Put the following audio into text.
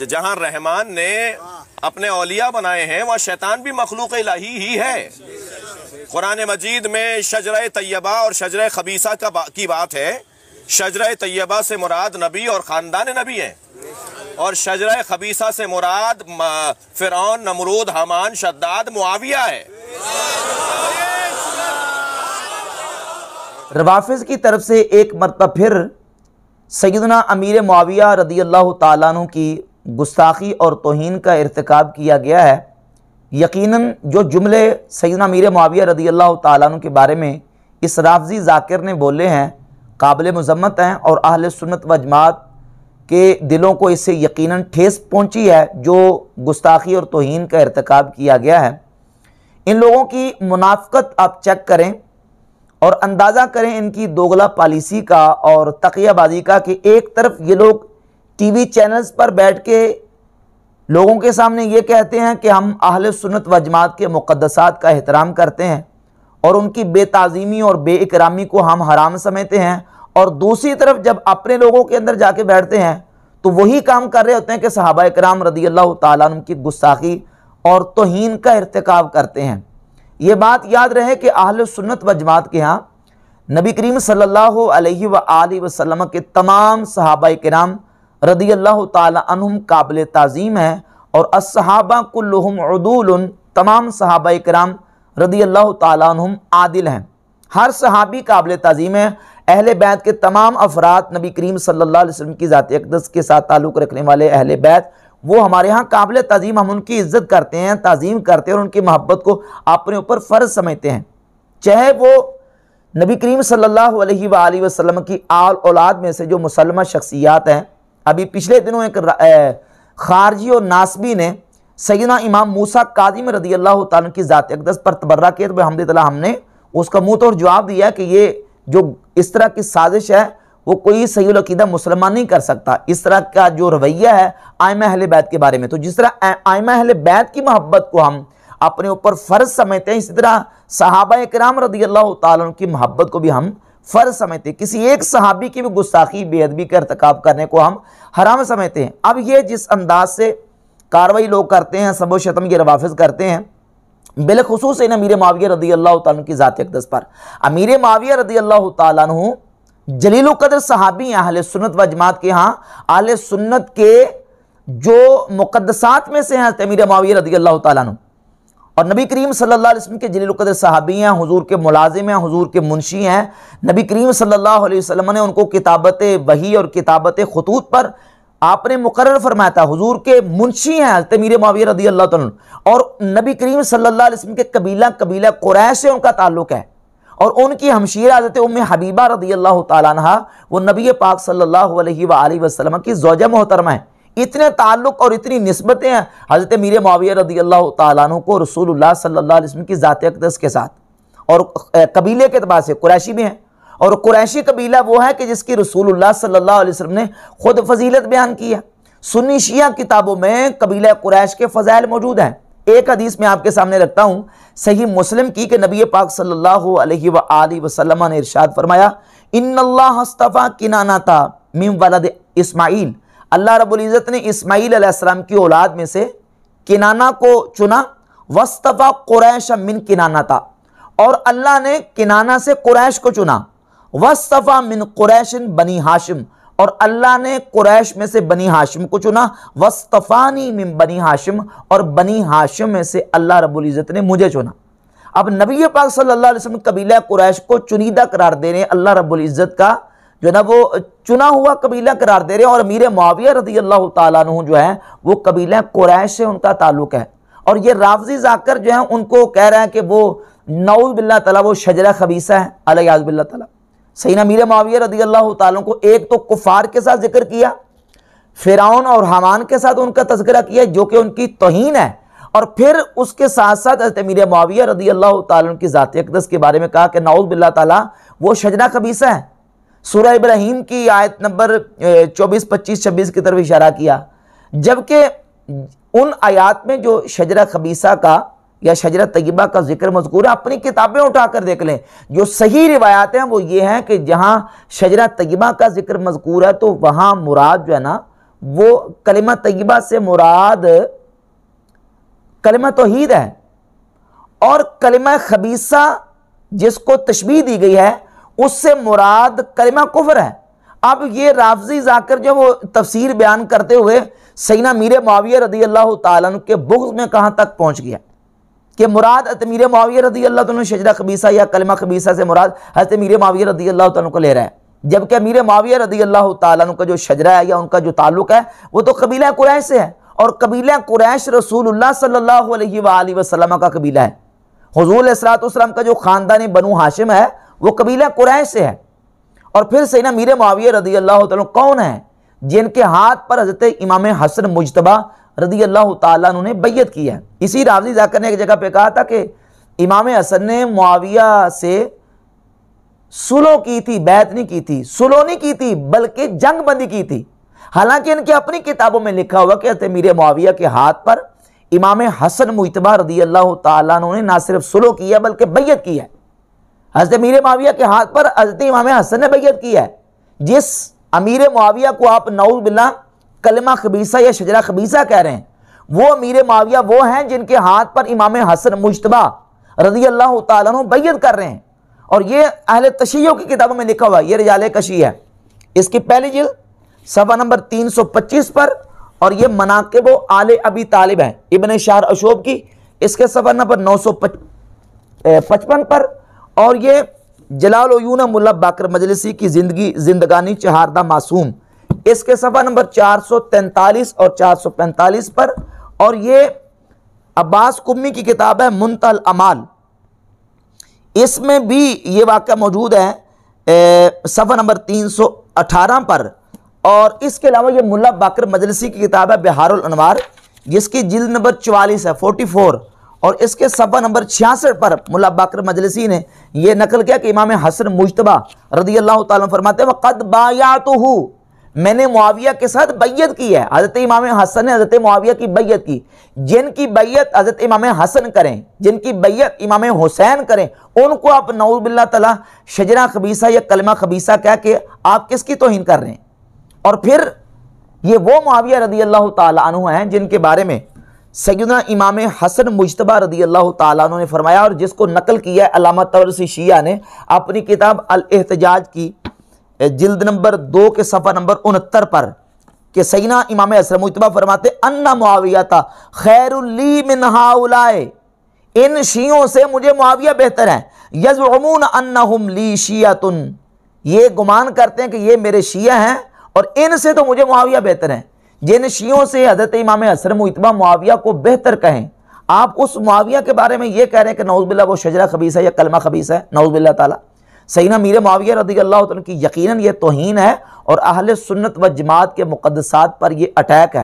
जहाँ रहमान ने अपने औलिया बनाए हैं वहाँ शैतान भी मखलूक इलाही ही है कुरान मजीद में शजर तय्यबा और शजर खबीसा का बा, की बात है शजर तय्यबा से मुराद नबी और ख़ानदान नबी हैं और शजर खबीसा से मुराद फिर नमरूद हमान शद्दाद मुआविया है रवाफिज की तरफ से एक मरतब फिर सैदना अमीर मुआविया रदी अल्लाह तु की गुस्ताखी और तोहन का इरतक किया गया है यकीनन जो जुमले सैदना मीर माविया रदी अल्लाह तु के बारे में इस राफजी जाकिर ने बोले हैं काबिल मजम्मत हैं और अहल सुन्नत वजमात के दिलों को इससे यकीनन ठेस पहुंची है जो गुस्ताखी और तोहन का irtikab किया गया है इन लोगों की मुनाफ्त आप चेक करें और अंदाज़ा करें इनकी दोगला पॉलिसी का और तकियाबाजी का कि एक तरफ ये लोग टीवी चैनल्स पर बैठ के लोगों के सामने ये कहते हैं कि हम अहल सुनत व जमात के मुक़दसात का एहतराम करते हैं और उनकी बेताज़ीमी और बेकरामी को हम हराम समझते हैं और दूसरी तरफ जब अपने लोगों के अंदर जाके बैठते हैं तो वही काम कर रहे होते हैं कि सहाबा कराम रदी अल्लाह तुम की गुस्साखी और तोहन का इरतकब करते हैं ये बात याद रहे कि अहल सुन्नत व जमात के यहाँ नबी करीम सल्ला अलैहि के तमाम सहाबा कराम रदी अल्लाह तुम काबिल तज़ीम है और असहाबा कुल्लुम अदूल तमाम सहाबा कराम रदी अल्लाह तुम आदिल हैं हर सहाबी काबिल तज़ीम है अहल बैत के तमाम अफराद नबी करीम सल्ला वसम की ज़ात अकदस के साथ ताल्लुक़ रखने वाले अहल बैत वो हमारे यहाँ काबिल तज़ीम हम उनकी इज़्ज़त करते हैं तज़ीम करते हैं और उनकी मोहब्बत को अपने ऊपर फ़र्ज समझते हैं चाहे वो नबी करीम सल्ला वसम की आल औलाद में से जो मुसलमान शख्सियात हैं अभी पिछले दिनों एक खारजी और नासबी ने सैदना इमाम मूसा कादिम रदी अल्लाह की ज़ात अकदस पर तबर्रा किए तो हमद हमने उसका मुँह तोड़ जवाब दिया कि ये जो इस तरह की साजिश है वो कोई सैलकीदा मुसलमान नहीं कर सकता इस तरह का जो रवैया है आयमा अहल बैत के बारे में तो जिस तरह आयमा अहल बैत की मोहब्बत को हम अपने ऊपर फ़र्ज समझते हैं इसी तरह सहाबा कराम रदी अल्लाह तहब्बत मोहब्बत को भी हम फ़र्ज समझते किसी एक सहाबी की भी गुस्ताखी बेअदबी का इरतकब करने को हम हराम समझते हैं अब ये जिस अंदाज से कार्रवाई लोग करते हैं सबो शतम की रवाफ़ करते हैं बिलखसूस इन अमीर माविया रदी अल्लाह तु की ज़ात अकदस पर अमीर माविया रदी अल्लाह तु जलील कदर सहाबी हैं अहल सुन्नत व जमात के यहाँ अहल सुन्नत के जो मुकदसात में से हैं अमीर माविया रदी अल्लाह तु और नबी करीम सल्लल्लाहु अलैहि वसल्लम के जलीलकदर साहबी हैं हुजूर के मुलाजिम हैं हुजूर के मुंशी हैं नबी करीम सल्लल्लाहु अलैहि वसल्लम ने उनको किताबत वही और किताबत खतूत पर आपने मुकर फरमाया था हुजूर के मुंशी हैं हजरत मीर माविया रदी अल्लाह तन और नबी करीम सल्लल्लाहु अलैहि वसल्लम के कबीला कबीला कुरैश से उनका ताल्लुक है और उनकी हमशीरा हजरत उम हबीबा रदी अल्लाह तला वो नबी पाक सल्लल्लाहु अलैहि वसल्लम की जोजा मोहतरमा है इतने ताल्लुक और इतनी नस्बतें हैं हज़रत मीर माविया रदी अल्लाह तु को रसूलुल्लाह सल्लल्लाहु अलैहि वसल्लम की ज़ात अकदस के साथ और कबीले के अतबार से कुरैशी भी हैं और कुरैशी कबीला वो है कि जिसकी रसूलुल्लाह सल्लल्लाहु अलैहि वसल्लम ने ख़ुद फजीलत बयान की है सुन्नी शिया किताबों में कबीला कुरैश के फ़जाइल मौजूद हैं एक हदीस में आपके सामने रखता हूँ सही मुस्लिम की कि नबी पाक सल्ला वसलम ने इरशाद फरमाया इन अल्लाह हस्तफ़ा किनाना था मीम वालद इसमाइल अल्लाह रबुल्ज़त ने इस्माईल आसमाम की औलाद में से किनाना को चुना वस्तफ़ा क्रैश मिन किनाना था और अल्लाह ने किनाना से क्रैश को चुना वस्तफ़ा मिन क्रैशन बनी हाशिम और अल्लाह ने क्रैश में से बनी हाशिम को चुना वस्तफ़ानी मिन बनी हाशिम और बनी हाशिम में से अल्लाह रबुल्ज़त ने मुझे चुना अब नबी पाक सल्लल्लाहु अलैहि वसल्लम कबीला क्रैश को चुनीदा करार दे देने अल्लाह रब्बुल इज़्ज़त का जो है ना वो चुना हुआ कबीला करार दे रहे हैं और अमीर माविया रजी अल्लाह तु जो है वो कबीला कुरैश से उनका ताल्लुक है और ये राफजी जाकर जो है उनको कह रहे हैं कि वो नौबिल्ला तला वो शजरा खबीसा है अलयाजबिल्ला तला सही ना मीर माविया रदी अल्लाह तु को एक तो कुफार के साथ जिक्र किया फिराउन और हमान के साथ उनका तस्करा किया जो कि उनकी तोहन है और फिर उसके साथ साथ अमीर माविया रदी अल्लाह तुम की ज़ात अकदस के बारे में कहा कि नाउज़ बिल्ला वो शजना खबीसा है सूर इब्राहिम की आयत नंबर 24, 25, 26 की तरफ इशारा किया जबकि उन आयात में जो शजरा खबीसा का या शजरा तयबा का जिक्र मजकूर है अपनी किताबें उठाकर देख लें जो सही रिवायात हैं वो ये हैं कि जहाँ शजरा तयबा का जिक्र मजकूर है तो वहाँ मुराद जो है ना वो कलिमा तयबा से मुराद कलिमा तोहीद है और कलिमा खबीसा जिसको तशबी दी गई है उससे मुराद कलमा कुफर है अब ये राफजी जाकर जब वो तफसीर बयान करते हुए सैना मीर माविया रदी अल्लाह तन के बुग्ज में कहाँ तक पहुँच गया कि मुराद अतमीर माविया रदी अल्लाह तुन शजरा खबीसा या कलमा खबीसा से मुराद हजरत मीर माविया रदी अल्लाह तन को ले रहा है जबकि अमीर माविया रदी अल्लाह तन का जो शजरा है या उनका जो ताल्लुक है वो तो कबीला कुरैश से है और कबीला कुरैश रसूलुल्लाह सल्लल्लाहु अलैहि वसल्लम का कबीला है हजूल असरात का जो खानदानी बनू हाशिम है वो कबीला कुरैश से है और फिर सैना मीर माविय रदी अल्लाह कौन है जिनके हाथ पर हजरत इमाम हसन मुशतबा रदी अल्लाह तुमने ने बैत की है इसी रावजी जाकर ने एक जगह पे कहा था कि इमाम हसन ने मुआविया से सुलो की थी बैत नहीं की थी सुलो नहीं की थी बल्कि जंग बंदी की थी हालांकि इनके अपनी किताबों में लिखा हुआ कि हजरत मीर मुआविया के हाथ पर इमाम हसन मुशतबा रदी अल्लाह तुमने ने ना सिर्फ सुलो किया बल्कि बैत की है हजरत अमीर माविया के हाथ पर हजरत इमाम हसन ने बैत किया है जिस अमीर माविया को आप बिल्ला कलमा खबीसा या शजरा खबीसा कह रहे हैं वो अमीर माविया वो हैं जिनके हाथ पर इमाम हसन मुशतबा रजी अल्लाह तैयत कर रहे हैं और ये अहल तशियों की किताबों में लिखा हुआ ये रजाल कशी है इसकी पहली जिल सफा नंबर 325 पर और ये मनाकब आल अबी तालिब है इबन शाह अशोब की इसके सफा नंबर नौ सौ पचपन पर और ये जलालून मुल्ला बाकर मजलिसी की ज़िंदगी जिंदगानी चहारदा मासूम इसके सफ़ा नंबर 443 और 445 पर और ये अब्बास कुम्मी की किताब है मुंतल अमाल इसमें भी ये वाक़ मौजूद है सफ़ा नंबर 318 पर और इसके अलावा ये मुल्ला बाकर मजलिसी की किताब है बिहार अनवार जिसकी जिल नंबर 44 है 44 और इसके सफ़ा नंबर छियासठ पर मुला बकर मजलसी ने यह नकल किया कि इमाम हसन मुशतबा रदी अल्लाह तरमाते फरमाते वक़द बाया तो हूँ मैंने मुआविया के साथ बैत की है हज़रत इमाम हसन ने हज़रत मुआविया की बैत की जिनकी बैत हज़रत इमाम हसन करें जिनकी बैत इमाम हुसैन करें उनको आप नौबिल्ला तला शजरा खबीसा या कलमा खबीसा कह के आप किसकी तोहन कर रहे हैं और फिर ये वो मुआविया रदी अल्लाह तु हैं जिनके बारे में सैदना इमाम हसन मुशतबा रदी अल्लाह तु ने फरमाया और जिसको नकल किया है अलामा तवरसी शिया ने अपनी किताब अल एहतजाज की जिल्द नंबर दो के सफ़ा नंबर उनहत्तर पर कि सैना इमाम हसन मुशतबा फरमाते अन्ना मुआविया था खैरुल्ली में इन शीयों से मुझे मुआविया बेहतर है यजमून अन्ना ली शिया ये गुमान करते हैं कि ये मेरे शिया हैं और इनसे तो मुझे मुआविया बेहतर है जिन शियों से हज़रत इमाम असर इतबा मुआविया को बेहतर कहें आप उस मुआविया के बारे में ये कह रहे हैं कि नौजबिल्ला वो शजरा खबीस है या कलमा खबीस है नौजबिल्ला ताला सईना मीर माविया रदी अल्लाह की यकीन ये तोहन है और अहल सुन्नत व जमात के मुकदसात पर यह अटैक है